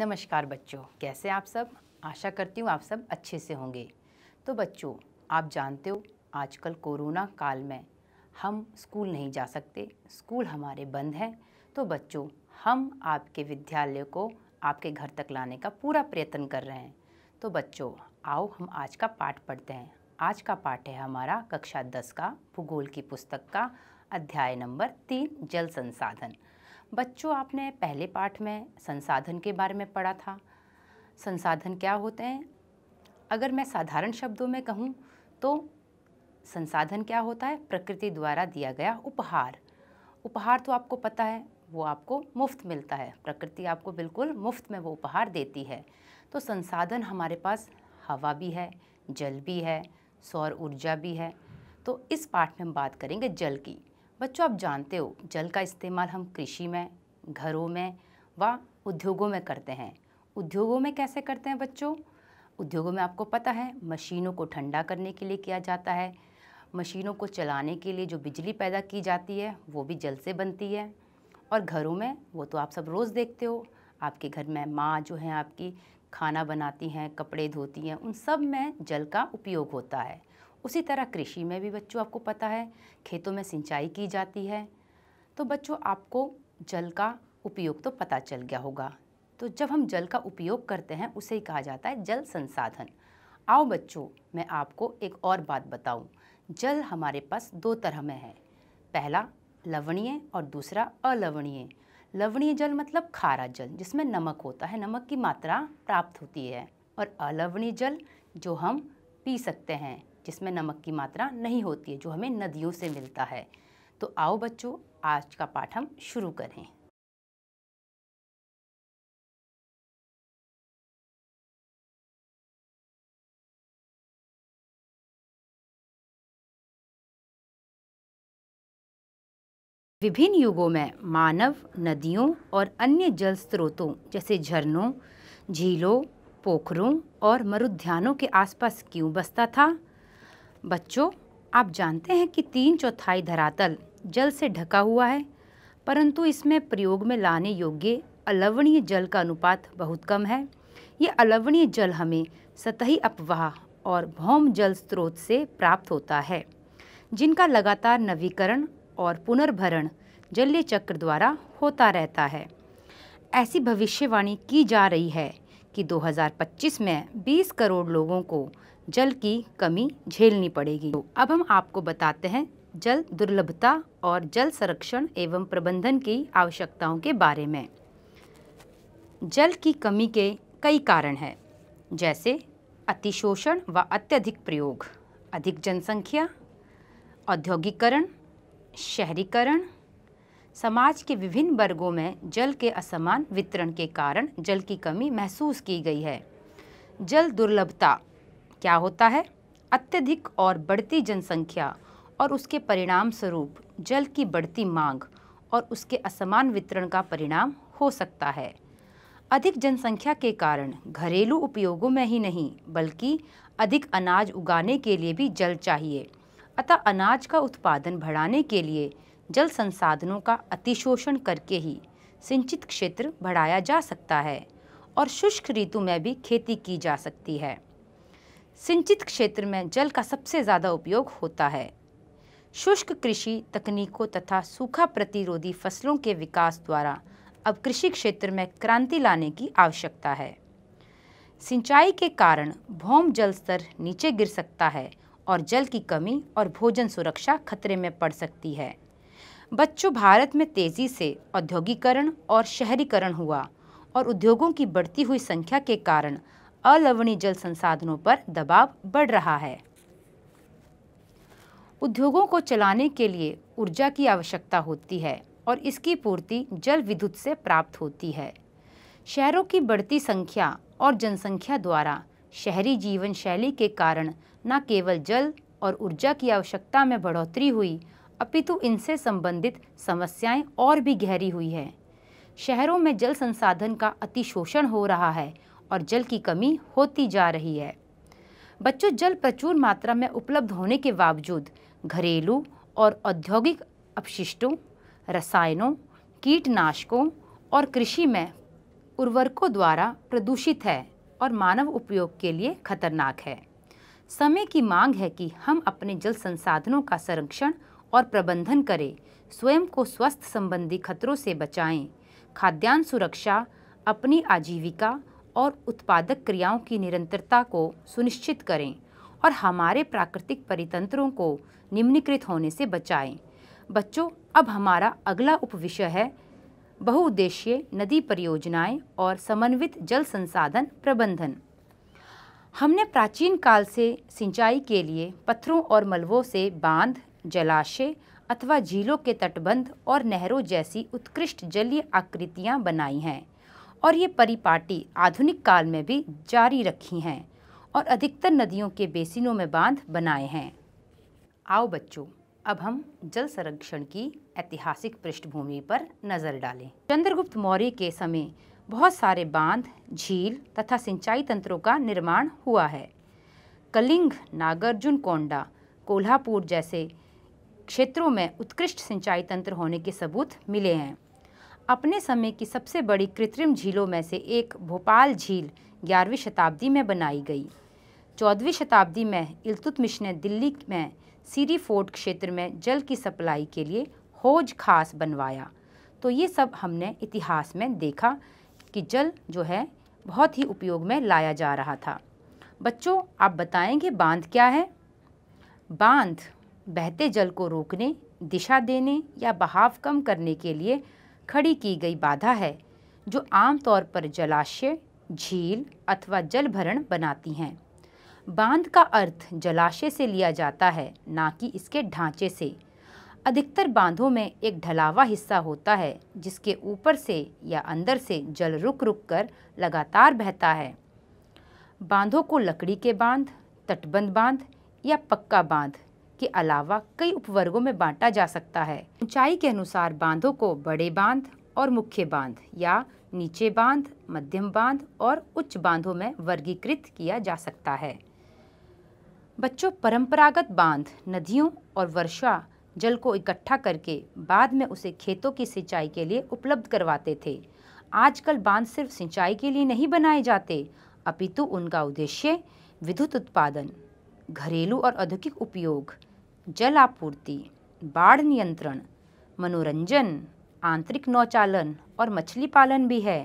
नमस्कार बच्चों कैसे आप सब आशा करती हूँ आप सब अच्छे से होंगे तो बच्चों आप जानते हो आजकल कोरोना काल में हम स्कूल नहीं जा सकते स्कूल हमारे बंद हैं तो बच्चों हम आपके विद्यालय को आपके घर तक लाने का पूरा प्रयत्न कर रहे हैं तो बच्चों आओ हम आज का पाठ पढ़ते हैं आज का पाठ है हमारा कक्षा दस का भूगोल की पुस्तक का अध्याय नंबर तीन जल संसाधन बच्चों आपने पहले पाठ में संसाधन के बारे में पढ़ा था संसाधन क्या होते हैं अगर मैं साधारण शब्दों में कहूँ तो संसाधन क्या होता है प्रकृति द्वारा दिया गया उपहार उपहार तो आपको पता है वो आपको मुफ्त मिलता है प्रकृति आपको बिल्कुल मुफ्त में वो उपहार देती है तो संसाधन हमारे पास हवा भी है जल भी है सौर ऊर्जा भी है तो इस पाठ में हम बात करेंगे जल की बच्चों आप जानते हो जल का इस्तेमाल हम कृषि में घरों में व उद्योगों में करते हैं उद्योगों में कैसे करते हैं बच्चों उद्योगों में आपको पता है मशीनों को ठंडा करने के लिए किया जाता है मशीनों को चलाने के लिए जो बिजली पैदा की जाती है वो भी जल से बनती है और घरों में वो तो आप सब रोज़ देखते हो आपके घर में माँ जो है आपकी खाना बनाती हैं कपड़े धोती हैं उन सब में जल का उपयोग होता है उसी तरह कृषि में भी बच्चों आपको पता है खेतों में सिंचाई की जाती है तो बच्चों आपको जल का उपयोग तो पता चल गया होगा तो जब हम जल का उपयोग करते हैं उसे ही कहा जाता है जल संसाधन आओ बच्चों मैं आपको एक और बात बताऊं जल हमारे पास दो तरह में है पहला लवणीय और दूसरा अलवणीय लवणीय जल मतलब खारा जल जिसमें नमक होता है नमक की मात्रा प्राप्त होती है और अलवणीय जल जो हम पी सकते हैं जिसमें नमक की मात्रा नहीं होती है जो हमें नदियों से मिलता है तो आओ बच्चों आज का पाठ हम शुरू करें विभिन्न युगों में मानव नदियों और अन्य जल स्रोतों जैसे झरनों झीलों पोखरों और मरुध्यानों के आसपास क्यों बसता था बच्चों आप जानते हैं कि तीन चौथाई धरातल जल से ढका हुआ है परंतु इसमें प्रयोग में लाने योग्य अलवणीय जल का अनुपात बहुत कम है ये अलवणीय जल हमें सतही अपवाह और भौम जल स्रोत से प्राप्त होता है जिनका लगातार नवीकरण और पुनर्भरण जलीय चक्र द्वारा होता रहता है ऐसी भविष्यवाणी की जा रही है कि 2025 में 20 करोड़ लोगों को जल की कमी झेलनी पड़ेगी तो अब हम आपको बताते हैं जल दुर्लभता और जल संरक्षण एवं प्रबंधन की आवश्यकताओं के बारे में जल की कमी के कई कारण हैं जैसे अतिशोषण व अत्यधिक प्रयोग अधिक जनसंख्या औद्योगिकरण शहरीकरण समाज के विभिन्न वर्गों में जल के असमान वितरण के कारण जल की कमी महसूस की गई है जल दुर्लभता क्या होता है अत्यधिक और बढ़ती जनसंख्या और उसके परिणाम स्वरूप जल की बढ़ती मांग और उसके असमान वितरण का परिणाम हो सकता है अधिक जनसंख्या के कारण घरेलू उपयोगों में ही नहीं बल्कि अधिक अनाज उगाने के लिए भी जल चाहिए अतः अनाज का उत्पादन बढ़ाने के लिए जल संसाधनों का अतिशोषण करके ही सिंचित क्षेत्र बढ़ाया जा सकता है और शुष्क ऋतु में भी खेती की जा सकती है सिंचित क्षेत्र में जल का सबसे ज़्यादा उपयोग होता है शुष्क कृषि तकनीकों तथा सूखा प्रतिरोधी फसलों के विकास द्वारा अब कृषि क्षेत्र में क्रांति लाने की आवश्यकता है सिंचाई के कारण भौम जल स्तर नीचे गिर सकता है और जल की कमी और भोजन सुरक्षा खतरे में पड़ सकती है बच्चों भारत में तेज़ी से औद्योगिकरण और शहरीकरण हुआ और उद्योगों की बढ़ती हुई संख्या के कारण अलवणीय जल संसाधनों पर दबाव बढ़ रहा है उद्योगों को चलाने के लिए ऊर्जा की आवश्यकता होती है और इसकी पूर्ति जल विद्युत से प्राप्त होती है शहरों की बढ़ती संख्या और जनसंख्या द्वारा शहरी जीवन शैली के कारण न केवल जल और ऊर्जा की आवश्यकता में बढ़ोतरी हुई अपितु इनसे संबंधित समस्याएं और भी गहरी हुई हैं शहरों में जल संसाधन का अतिशोषण हो रहा है और जल की कमी होती जा रही है बच्चों जल प्रचुर मात्रा में उपलब्ध होने के बावजूद घरेलू और औद्योगिक अपशिष्टों रसायनों कीटनाशकों और कृषि में उर्वरकों द्वारा प्रदूषित है और मानव उपयोग के लिए खतरनाक है समय की मांग है कि हम अपने जल संसाधनों का संरक्षण और प्रबंधन करें स्वयं को स्वास्थ्य संबंधी खतरों से बचाएं खाद्यान्न सुरक्षा अपनी आजीविका और उत्पादक क्रियाओं की निरंतरता को सुनिश्चित करें और हमारे प्राकृतिक परितंत्रों को निम्नीकृत होने से बचाएं। बच्चों अब हमारा अगला उपविषय है बहुउद्देशीय नदी परियोजनाएं और समन्वित जल संसाधन प्रबंधन हमने प्राचीन काल से सिंचाई के लिए पत्थरों और मलबों से बांध जलाशय अथवा झीलों के तटबंध और नहरों जैसी उत्कृष्ट जलीय आकृतियां बनाई हैं और ये परिपाटी आधुनिक काल में भी जारी रखी हैं और अधिकतर नदियों के बेसिनों में बांध बनाए हैं आओ बच्चों अब हम जल संरक्षण की ऐतिहासिक पृष्ठभूमि पर नज़र डालें चंद्रगुप्त मौर्य के समय बहुत सारे बांध झील तथा सिंचाई तंत्रों का निर्माण हुआ है कलिंग नागार्जुन कोंडा कोल्हापुर जैसे क्षेत्रों में उत्कृष्ट सिंचाई तंत्र होने के सबूत मिले हैं अपने समय की सबसे बड़ी कृत्रिम झीलों में से एक भोपाल झील ग्यारहवीं शताब्दी में बनाई गई चौदहवीं शताब्दी में इलतुतमिश ने दिल्ली में सीरी फोर्ट क्षेत्र में जल की सप्लाई के लिए होज खास बनवाया तो ये सब हमने इतिहास में देखा कि जल जो है बहुत ही उपयोग में लाया जा रहा था बच्चों आप बताएंगे बांध क्या है बांध बहते जल को रोकने दिशा देने या बहाव कम करने के लिए खड़ी की गई बाधा है जो आमतौर पर जलाशय झील अथवा जलभरण बनाती हैं बांध का अर्थ जलाशय से लिया जाता है ना कि इसके ढांचे से अधिकतर बांधों में एक ढलावा हिस्सा होता है जिसके ऊपर से या अंदर से जल रुक रुक कर लगातार बहता है बांधों को लकड़ी के बांध तटबंध बांध या पक्का बांध के अलावा कई उपवर्गों में बांटा जा सकता है ऊंचाई के अनुसार बांधों को बड़े बांध और मुख्य बांध या नीचे बांध मध्यम बांध और उच्च बांधों में वर्गीकृत किया जा सकता है बच्चों परंपरागत बांध नदियों और वर्षा जल को इकट्ठा करके बाद में उसे खेतों की सिंचाई के लिए उपलब्ध करवाते थे आजकल बांध सिर्फ सिंचाई के लिए नहीं बनाए जाते अपितु उनका उद्देश्य विद्युत उत्पादन घरेलू और औद्योगिक उपयोग जल आपूर्ति बाढ़ नियंत्रण मनोरंजन आंतरिक नौचालन और मछली पालन भी है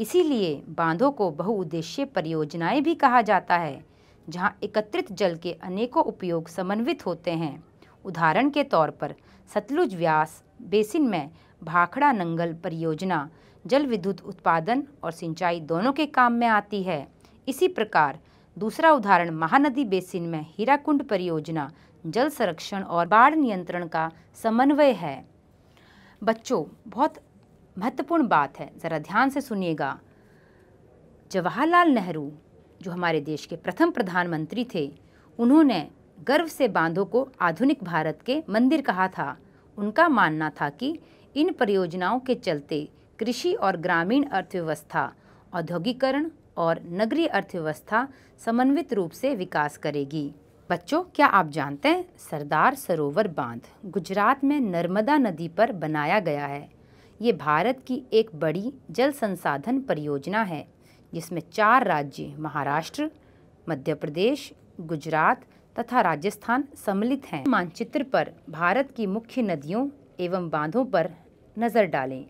इसीलिए बांधों को बहुउद्देश्य परियोजनाएं भी कहा जाता है जहां एकत्रित जल के अनेकों उपयोग समन्वित होते हैं उदाहरण के तौर पर सतलुज व्यास बेसिन में भाखड़ा नंगल परियोजना जल विद्युत उत्पादन और सिंचाई दोनों के काम में आती है इसी प्रकार दूसरा उदाहरण महानदी बेसिन में हीराकुंड परियोजना जल संरक्षण और बाढ़ नियंत्रण का समन्वय है बच्चों बहुत महत्वपूर्ण बात है ज़रा ध्यान से सुनिएगा जवाहरलाल नेहरू जो हमारे देश के प्रथम प्रधानमंत्री थे उन्होंने गर्व से बांधों को आधुनिक भारत के मंदिर कहा था उनका मानना था कि इन परियोजनाओं के चलते कृषि और ग्रामीण अर्थव्यवस्था औद्योगिकरण और नगरीय अर्थव्यवस्था समन्वित रूप से विकास करेगी बच्चों क्या आप जानते हैं सरदार सरोवर बांध गुजरात में नर्मदा नदी पर बनाया गया है ये भारत की एक बड़ी जल संसाधन परियोजना है जिसमें चार राज्य महाराष्ट्र मध्य प्रदेश गुजरात तथा राजस्थान सम्मिलित हैं मानचित्र पर भारत की मुख्य नदियों एवं बांधों पर नज़र डालें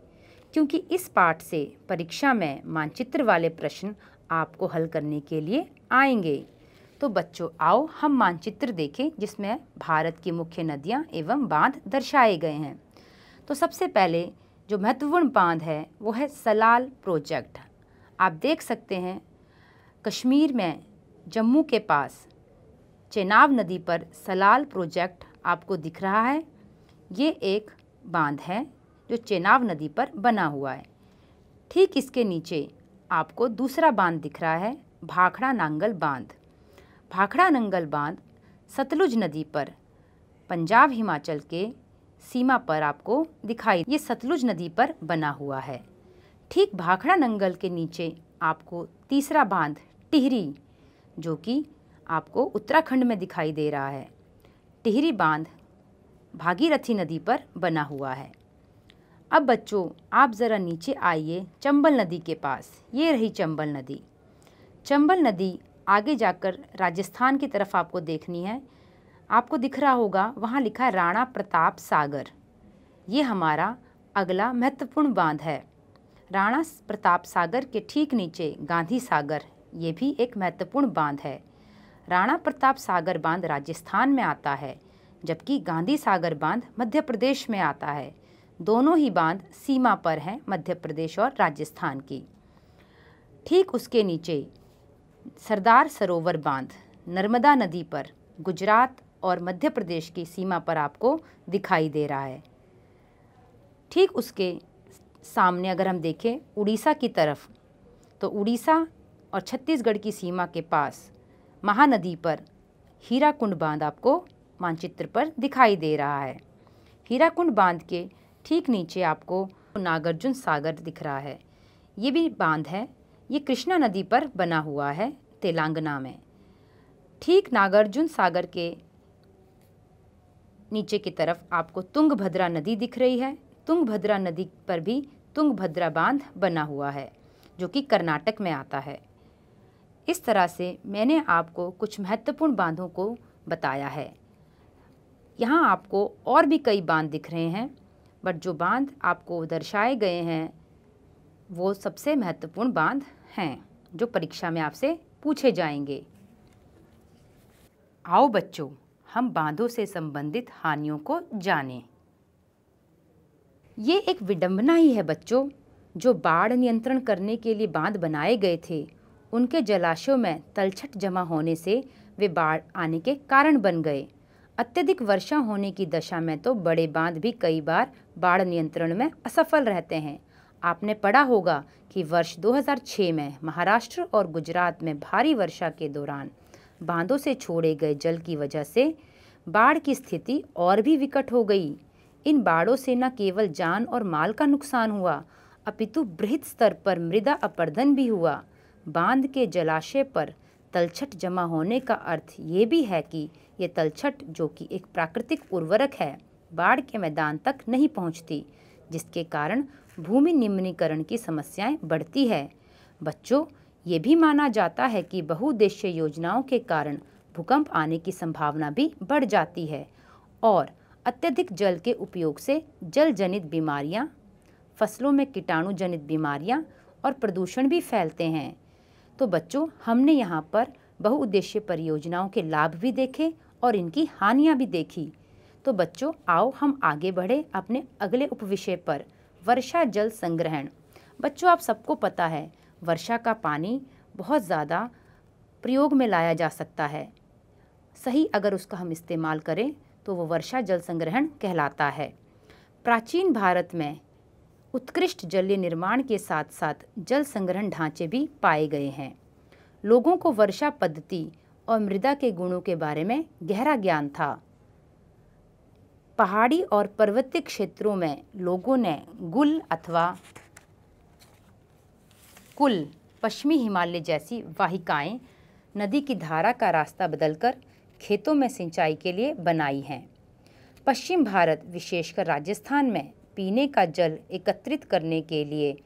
क्योंकि इस पाठ से परीक्षा में मानचित्र वाले प्रश्न आपको हल करने के लिए आएंगे तो बच्चों आओ हम मानचित्र देखें जिसमें भारत की मुख्य नदियाँ एवं बांध दर्शाए गए हैं तो सबसे पहले जो महत्वपूर्ण बांध है वो है सलाल प्रोजेक्ट आप देख सकते हैं कश्मीर में जम्मू के पास चेनाब नदी पर सलाल प्रोजेक्ट आपको दिख रहा है ये एक बांध है जो चेनाब नदी पर बना हुआ है ठीक इसके नीचे आपको दूसरा बांध दिख रहा है भाखड़ा नांगल बांध भाखड़ा नंगल बांध सतलुज नदी पर पंजाब हिमाचल के सीमा पर आपको दिखाई ये सतलुज नदी पर बना हुआ है ठीक भाखड़ा नंगल के नीचे आपको तीसरा बांध टिहरी जो कि आपको उत्तराखंड में दिखाई दे रहा है टिहरी बांध भागीरथी नदी पर बना हुआ है अब बच्चों आप ज़रा नीचे आइए चंबल नदी के पास ये रही चंबल नदी चंबल नदी आगे जाकर राजस्थान की तरफ आपको देखनी है आपको दिख रहा होगा वहाँ लिखा है राणा प्रताप सागर ये हमारा अगला महत्वपूर्ण बांध है राणा प्रताप सागर के ठीक नीचे गांधी सागर ये भी एक महत्वपूर्ण बांध है राणा प्रताप सागर बांध राजस्थान में आता है जबकि गांधी सागर बांध मध्य प्रदेश में आता है दोनों ही बांध सीमा पर हैं मध्य प्रदेश और राजस्थान की ठीक उसके नीचे सरदार सरोवर बांध नर्मदा नदी पर गुजरात और मध्य प्रदेश की सीमा पर आपको दिखाई दे रहा है ठीक उसके सामने अगर हम देखें उड़ीसा की तरफ तो उड़ीसा और छत्तीसगढ़ की सीमा के पास महानदी पर हीराकुंड बांध आपको मानचित्र पर दिखाई दे रहा है हीराकुंड बांध के ठीक नीचे आपको नागार्जुन सागर दिख रहा है ये भी बांध है ये कृष्णा नदी पर बना हुआ है तेलंगाना में ठीक नागार्जुन सागर के नीचे की तरफ आपको तुंगभद्रा नदी दिख रही है तुंगभद्रा नदी पर भी तुंगभद्रा बांध बना हुआ है जो कि कर्नाटक में आता है इस तरह से मैंने आपको कुछ महत्वपूर्ण बांधों को बताया है यहाँ आपको और भी कई बांध दिख रहे हैं बट जो बांध आपको दर्शाए गए हैं वो सबसे महत्वपूर्ण बांध हैं जो परीक्षा में आपसे पूछे जाएंगे आओ बच्चों हम बांधों से संबंधित हानियों को जानें ये एक विडंबना ही है बच्चों जो बाढ़ नियंत्रण करने के लिए बांध बनाए गए थे उनके जलाशयों में तलछट जमा होने से वे बाढ़ आने के कारण बन गए अत्यधिक वर्षा होने की दशा में तो बड़े बांध भी कई बार बाढ़ नियंत्रण में असफल रहते हैं आपने पढ़ा होगा कि वर्ष 2006 में महाराष्ट्र और गुजरात में भारी वर्षा के दौरान बांधों से छोड़े गए जल की वजह से बाढ़ की स्थिति और भी विकट हो गई इन बाढ़ों से न केवल जान और माल का नुकसान हुआ अपितु बृहद स्तर पर मृदा अपर्दन भी हुआ बांध के जलाशय पर तलछट जमा होने का अर्थ ये भी है कि ये तलछट जो कि एक प्राकृतिक उर्वरक है बाढ़ के मैदान तक नहीं पहुंचती जिसके कारण भूमि निम्नीकरण की समस्याएं बढ़ती है बच्चों ये भी माना जाता है कि बहुउद्देश्य योजनाओं के कारण भूकंप आने की संभावना भी बढ़ जाती है और अत्यधिक जल के उपयोग से जल जनित बीमारियाँ फसलों में कीटाणु जनित बीमारियाँ और प्रदूषण भी फैलते हैं तो बच्चों हमने यहाँ पर बहुउद्देश्य परियोजनाओं के लाभ भी देखे और इनकी हानियाँ भी देखी तो बच्चों आओ हम आगे बढ़े अपने अगले उपविषय पर वर्षा जल संग्रहण बच्चों आप सबको पता है वर्षा का पानी बहुत ज़्यादा प्रयोग में लाया जा सकता है सही अगर उसका हम इस्तेमाल करें तो वो वर्षा जल संग्रहण कहलाता है प्राचीन भारत में उत्कृष्ट जल निर्माण के साथ साथ जल संग्रहण ढांचे भी पाए गए हैं लोगों को वर्षा पद्धति और मृदा के गुणों के बारे में गहरा ज्ञान था पहाड़ी और पर्वतीय क्षेत्रों में लोगों ने गुल अथवा कुल पश्चिमी हिमालय जैसी वाहिकाएं नदी की धारा का रास्ता बदलकर खेतों में सिंचाई के लिए बनाई हैं पश्चिम भारत विशेषकर राजस्थान में पीने का जल एकत्रित करने के लिए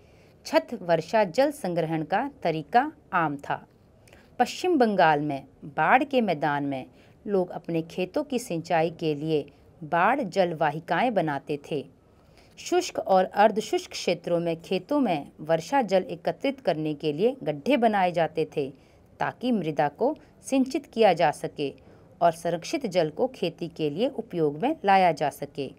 छत वर्षा जल संग्रहण का तरीका आम था पश्चिम बंगाल में बाढ़ के मैदान में लोग अपने खेतों की सिंचाई के लिए बाढ़ जलवाहिकाएं बनाते थे शुष्क और अर्धशुष्क क्षेत्रों में खेतों में वर्षा जल एकत्रित करने के लिए गड्ढे बनाए जाते थे ताकि मृदा को सिंचित किया जा सके और संरक्षित जल को खेती के लिए उपयोग में लाया जा सके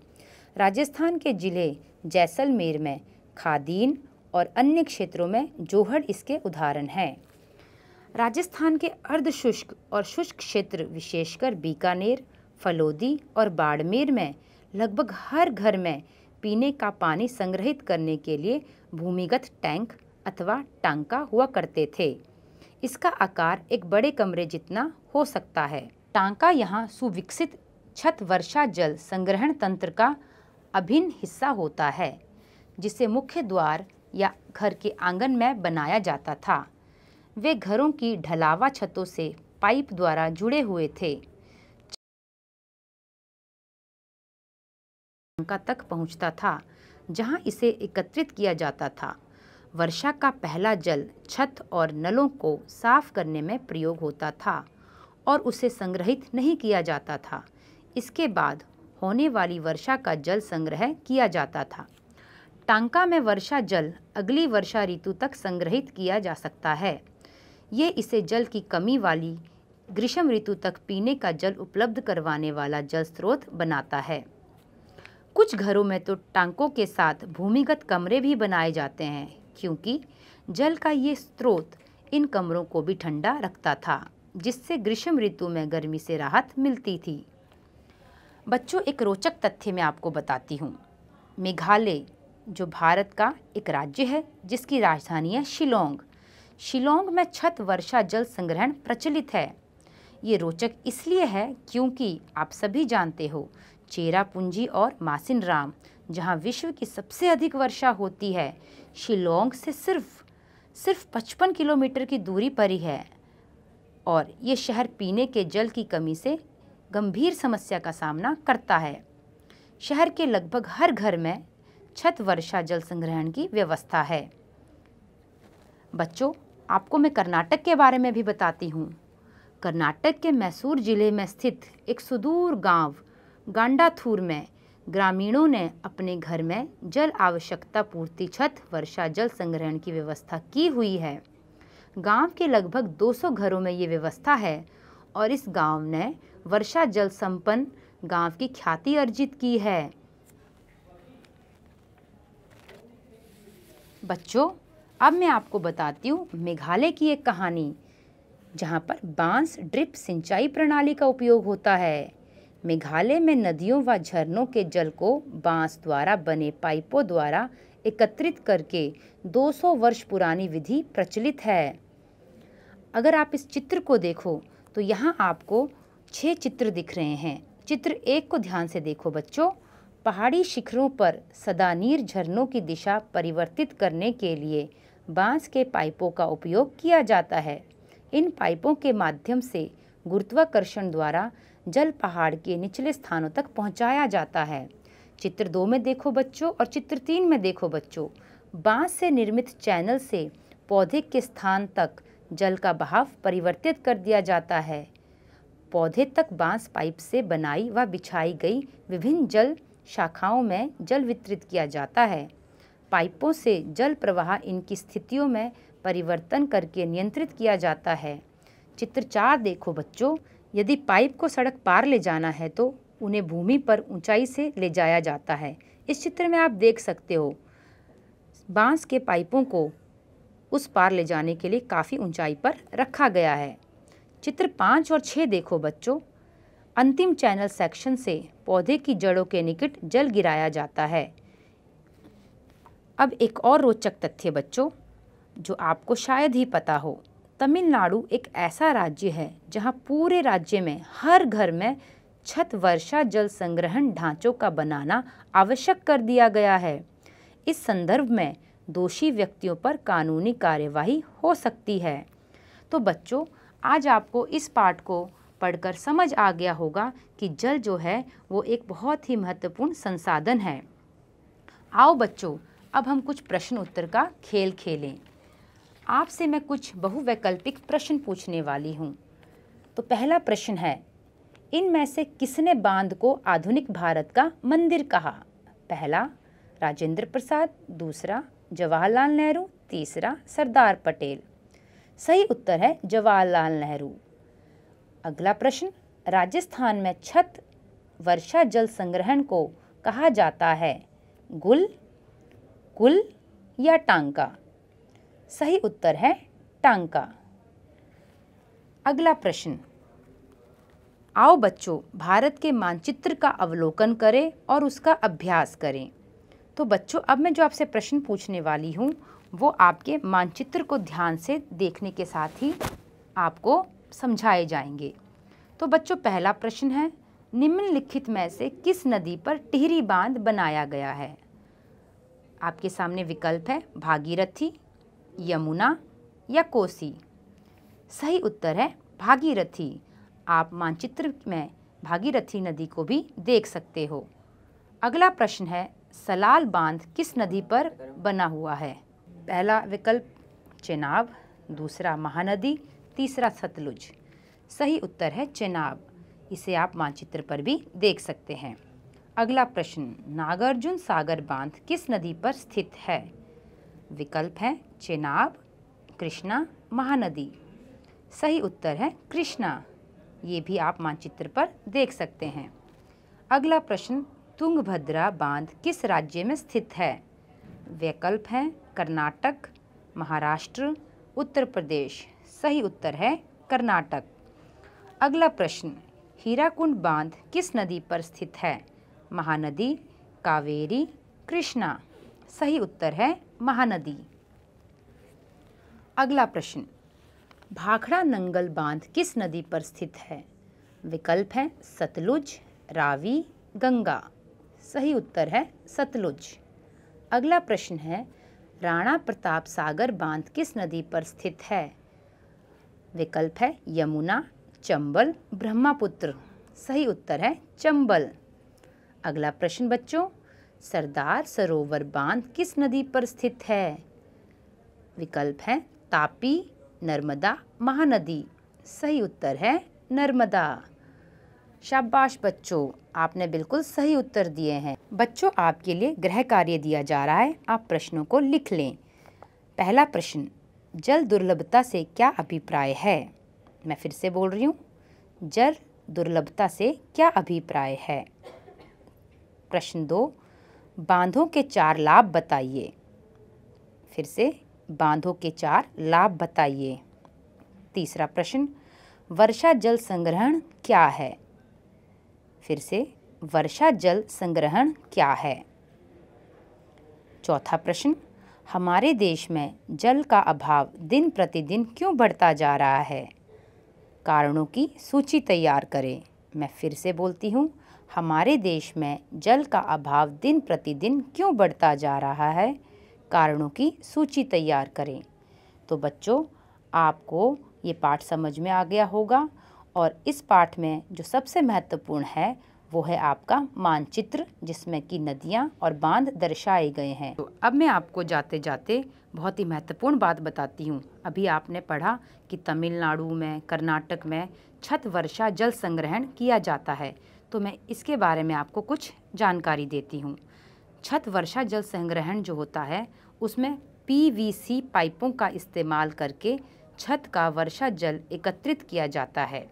राजस्थान के ज़िले जैसलमेर में खादीन और अन्य क्षेत्रों में जोहड़ इसके उदाहरण हैं राजस्थान के अर्धशुष्क और शुष्क क्षेत्र विशेषकर बीकानेर फलोदी और बाड़मेर में लगभग हर घर में पीने का पानी संग्रहित करने के लिए भूमिगत टैंक अथवा टांका हुआ करते थे इसका आकार एक बड़े कमरे जितना हो सकता है टांका यहाँ सुविकसित छत वर्षा जल संग्रहण तंत्र का अभिन्न हिस्सा होता है जिसे मुख्य द्वार या घर के आंगन में बनाया जाता था वे घरों की ढलावा छतों से पाइप द्वारा जुड़े हुए थे श्रीलंका तक पहुंचता था जहां इसे एकत्रित किया जाता था वर्षा का पहला जल छत और नलों को साफ करने में प्रयोग होता था और उसे संग्रहित नहीं किया जाता था इसके बाद होने वाली वर्षा का जल संग्रह किया जाता था टांका में वर्षा जल अगली वर्षा ऋतु तक संग्रहित किया जा सकता है ये इसे जल की कमी वाली ग्रीष्म ऋतु तक पीने का जल उपलब्ध करवाने वाला जल स्रोत बनाता है कुछ घरों में तो टांकों के साथ भूमिगत कमरे भी बनाए जाते हैं क्योंकि जल का ये स्रोत इन कमरों को भी ठंडा रखता था जिससे ग्रीष्म ऋतु में गर्मी से राहत मिलती थी बच्चों एक रोचक तथ्य मैं आपको बताती हूँ मेघालय जो भारत का एक राज्य है जिसकी राजधानी है शिलोंग शिलोंग में छत वर्षा जल संग्रहण प्रचलित है ये रोचक इसलिए है क्योंकि आप सभी जानते हो चेरापूंजी और मासिनराम जहां विश्व की सबसे अधिक वर्षा होती है शिलोंग से सिर्फ सिर्फ 55 किलोमीटर की दूरी पर ही है और ये शहर पीने के जल की कमी से गंभीर समस्या का सामना करता है शहर के लगभग हर घर में छत वर्षा जल संग्रहण की व्यवस्था है बच्चों आपको मैं कर्नाटक के बारे में भी बताती हूँ कर्नाटक के मैसूर ज़िले में स्थित एक सुदूर गांव गांडाथूर में ग्रामीणों ने अपने घर में जल आवश्यकता पूर्ति छत वर्षा जल संग्रहण की व्यवस्था की हुई है गांव के लगभग 200 घरों में ये व्यवस्था है और इस गांव ने वर्षा जल संपन्न गांव की ख्याति अर्जित की है बच्चों अब मैं आपको बताती हूँ मेघालय की एक कहानी जहाँ पर बांस ड्रिप सिंचाई प्रणाली का उपयोग होता है मेघालय में नदियों व झरनों के जल को बांस द्वारा बने पाइपों द्वारा एकत्रित करके 200 वर्ष पुरानी विधि प्रचलित है अगर आप इस चित्र को देखो तो यहाँ आपको छः चित्र दिख रहे हैं चित्र एक को ध्यान से देखो बच्चों पहाड़ी शिखरों पर सदानीर झरनों की दिशा परिवर्तित करने के लिए बांस के पाइपों का उपयोग किया जाता है इन पाइपों के माध्यम से गुरुत्वाकर्षण द्वारा जल पहाड़ के निचले स्थानों तक पहुंचाया जाता है चित्र दो में देखो बच्चों और चित्र तीन में देखो बच्चों बांस से निर्मित चैनल से पौधे के स्थान तक जल का बहाव परिवर्तित कर दिया जाता है पौधे तक बांस पाइप से बनाई व बिछाई गई विभिन्न जल शाखाओं में जल वितरित किया जाता है पाइपों से जल प्रवाह इनकी स्थितियों में परिवर्तन करके नियंत्रित किया जाता है चित्र चार देखो बच्चों यदि पाइप को सड़क पार ले जाना है तो उन्हें भूमि पर ऊंचाई से ले जाया जाता है इस चित्र में आप देख सकते हो बांस के पाइपों को उस पार ले जाने के लिए काफ़ी ऊंचाई पर रखा गया है चित्र पाँच और छः देखो बच्चों अंतिम चैनल सेक्शन से पौधे की जड़ों के निकट जल गिराया जाता है अब एक और रोचक तथ्य बच्चों जो आपको शायद ही पता हो तमिलनाडु एक ऐसा राज्य है जहाँ पूरे राज्य में हर घर में छत वर्षा जल संग्रहण ढांचों का बनाना आवश्यक कर दिया गया है इस संदर्भ में दोषी व्यक्तियों पर कानूनी कार्यवाही हो सकती है तो बच्चों आज आपको इस पाठ को पढ़कर समझ आ गया होगा कि जल जो है वो एक बहुत ही महत्वपूर्ण संसाधन है आओ बच्चों अब हम कुछ प्रश्न उत्तर का खेल खेलें आपसे मैं कुछ बहुवैकल्पिक प्रश्न पूछने वाली हूँ तो पहला प्रश्न है इनमें से किसने बांध को आधुनिक भारत का मंदिर कहा पहला राजेंद्र प्रसाद दूसरा जवाहरलाल नेहरू तीसरा सरदार पटेल सही उत्तर है जवाहरलाल नेहरू अगला प्रश्न राजस्थान में छत वर्षा जल संग्रहण को कहा जाता है गुल कुल या टांका सही उत्तर है टांका अगला प्रश्न आओ बच्चों भारत के मानचित्र का अवलोकन करें और उसका अभ्यास करें तो बच्चों अब मैं जो आपसे प्रश्न पूछने वाली हूँ वो आपके मानचित्र को ध्यान से देखने के साथ ही आपको समझाए जाएंगे तो बच्चों पहला प्रश्न है निम्नलिखित में से किस नदी पर टिहरी बांध बनाया गया है आपके सामने विकल्प है भागीरथी यमुना या कोसी सही उत्तर है भागीरथी आप मानचित्र में भागीरथी नदी को भी देख सकते हो अगला प्रश्न है सलाल बांध किस नदी पर बना हुआ है पहला विकल्प चेनाब दूसरा महानदी तीसरा सतलुज सही उत्तर है चेनाब इसे आप मानचित्र पर भी देख सकते हैं अगला प्रश्न नागार्जुन सागर बांध किस नदी पर स्थित है विकल्प हैं चेनाब कृष्णा महानदी सही उत्तर है कृष्णा ये भी आप मानचित्र पर देख सकते हैं अगला प्रश्न तुंगभद्रा बांध किस राज्य में स्थित है विकल्प हैं कर्नाटक महाराष्ट्र उत्तर प्रदेश सही उत्तर है कर्नाटक अगला प्रश्न हीराकुंड बांध किस नदी पर स्थित है महानदी कावेरी कृष्णा सही उत्तर है महानदी अगला प्रश्न भाखड़ा नंगल बांध किस नदी पर स्थित है विकल्प है सतलुज रावी गंगा सही उत्तर है सतलुज अगला प्रश्न है राणा प्रताप सागर बांध किस नदी पर स्थित है विकल्प है यमुना चंबल ब्रह्मपुत्र सही उत्तर है चंबल अगला प्रश्न बच्चों सरदार सरोवर बांध किस नदी पर स्थित है विकल्प है तापी नर्मदा महानदी सही उत्तर है नर्मदा शाबाश बच्चों आपने बिल्कुल सही उत्तर दिए हैं बच्चों आपके लिए गृह कार्य दिया जा रहा है आप प्रश्नों को लिख लें पहला प्रश्न जल दुर्लभता से क्या अभिप्राय है मैं फिर से बोल रही हूँ जल दुर्लभता से क्या अभिप्राय है प्रश्न दो बांधों के चार लाभ बताइए फिर से बांधों के चार लाभ बताइए तीसरा प्रश्न वर्षा जल संग्रहण क्या है फिर से वर्षा जल संग्रहण क्या है चौथा प्रश्न हमारे देश में जल का अभाव दिन प्रतिदिन क्यों बढ़ता जा रहा है कारणों की सूची तैयार करें मैं फिर से बोलती हूँ हमारे देश में जल का अभाव दिन प्रतिदिन क्यों बढ़ता जा रहा है कारणों की सूची तैयार करें तो बच्चों आपको ये पाठ समझ में आ गया होगा और इस पाठ में जो सबसे महत्वपूर्ण है वो है आपका मानचित्र जिसमें कि नदियाँ और बांध दर्शाए गए हैं तो अब मैं आपको जाते जाते बहुत ही महत्वपूर्ण बात बताती हूँ अभी आपने पढ़ा कि तमिलनाडु में कर्नाटक में छत वर्षा जल संग्रहण किया जाता है तो मैं इसके बारे में आपको कुछ जानकारी देती हूँ छत वर्षा जल संग्रहण जो होता है उसमें पीवीसी पाइपों का इस्तेमाल करके छत का वर्षा जल एकत्रित किया जाता है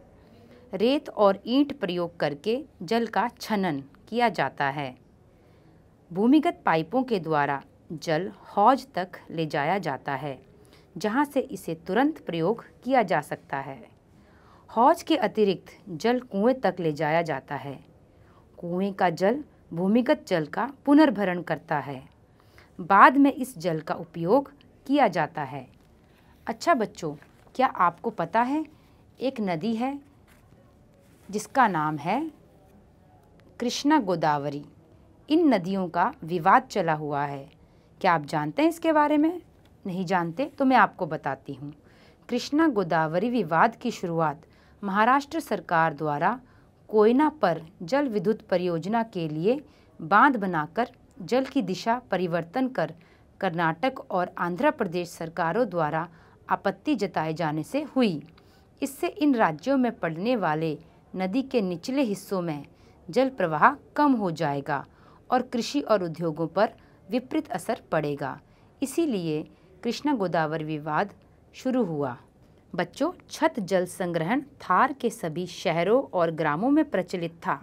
रेत और ईंट प्रयोग करके जल का छनन किया जाता है भूमिगत पाइपों के द्वारा जल हौज तक ले जाया जाता है जहाँ से इसे तुरंत प्रयोग किया जा सकता है हौज के अतिरिक्त जल कुएं तक ले जाया जाता है कुएं का जल भूमिगत जल का पुनर्भरण करता है बाद में इस जल का उपयोग किया जाता है अच्छा बच्चों क्या आपको पता है एक नदी है जिसका नाम है कृष्णा गोदावरी इन नदियों का विवाद चला हुआ है क्या आप जानते हैं इसके बारे में नहीं जानते तो मैं आपको बताती हूँ कृष्णा गोदावरी विवाद की शुरुआत महाराष्ट्र सरकार द्वारा कोयना पर जल विद्युत परियोजना के लिए बांध बनाकर जल की दिशा परिवर्तन कर कर्नाटक और आंध्र प्रदेश सरकारों द्वारा आपत्ति जताए जाने से हुई इससे इन राज्यों में पड़ने वाले नदी के निचले हिस्सों में जल प्रवाह कम हो जाएगा और कृषि और उद्योगों पर विपरीत असर पड़ेगा इसीलिए कृष्णा गोदावरी विवाद शुरू हुआ बच्चों छत जल संग्रहण थार के सभी शहरों और ग्रामों में प्रचलित था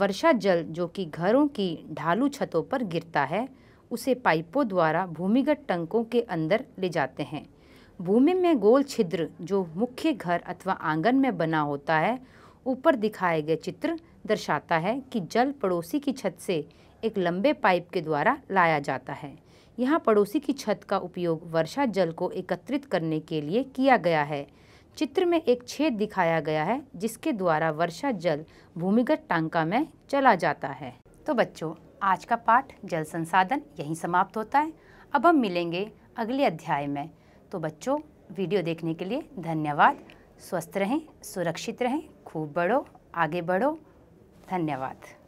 वर्षा जल जो कि घरों की ढालू छतों पर गिरता है उसे पाइपों द्वारा भूमिगत टंकों के अंदर ले जाते हैं भूमि में गोल छिद्र जो मुख्य घर अथवा आंगन में बना होता है ऊपर दिखाए गए चित्र दर्शाता है कि जल पड़ोसी की छत से एक लंबे पाइप के द्वारा लाया जाता है यहाँ पड़ोसी की छत का उपयोग वर्षा जल को एकत्रित करने के लिए किया गया है चित्र में एक छेद दिखाया गया है जिसके द्वारा वर्षा जल भूमिगत टांका में चला जाता है तो बच्चों आज का पाठ जल संसाधन यहीं समाप्त होता है अब हम मिलेंगे अगले अध्याय में तो बच्चों वीडियो देखने के लिए धन्यवाद स्वस्थ रहें सुरक्षित रहें खूब बढ़ो आगे बढ़ो धन्यवाद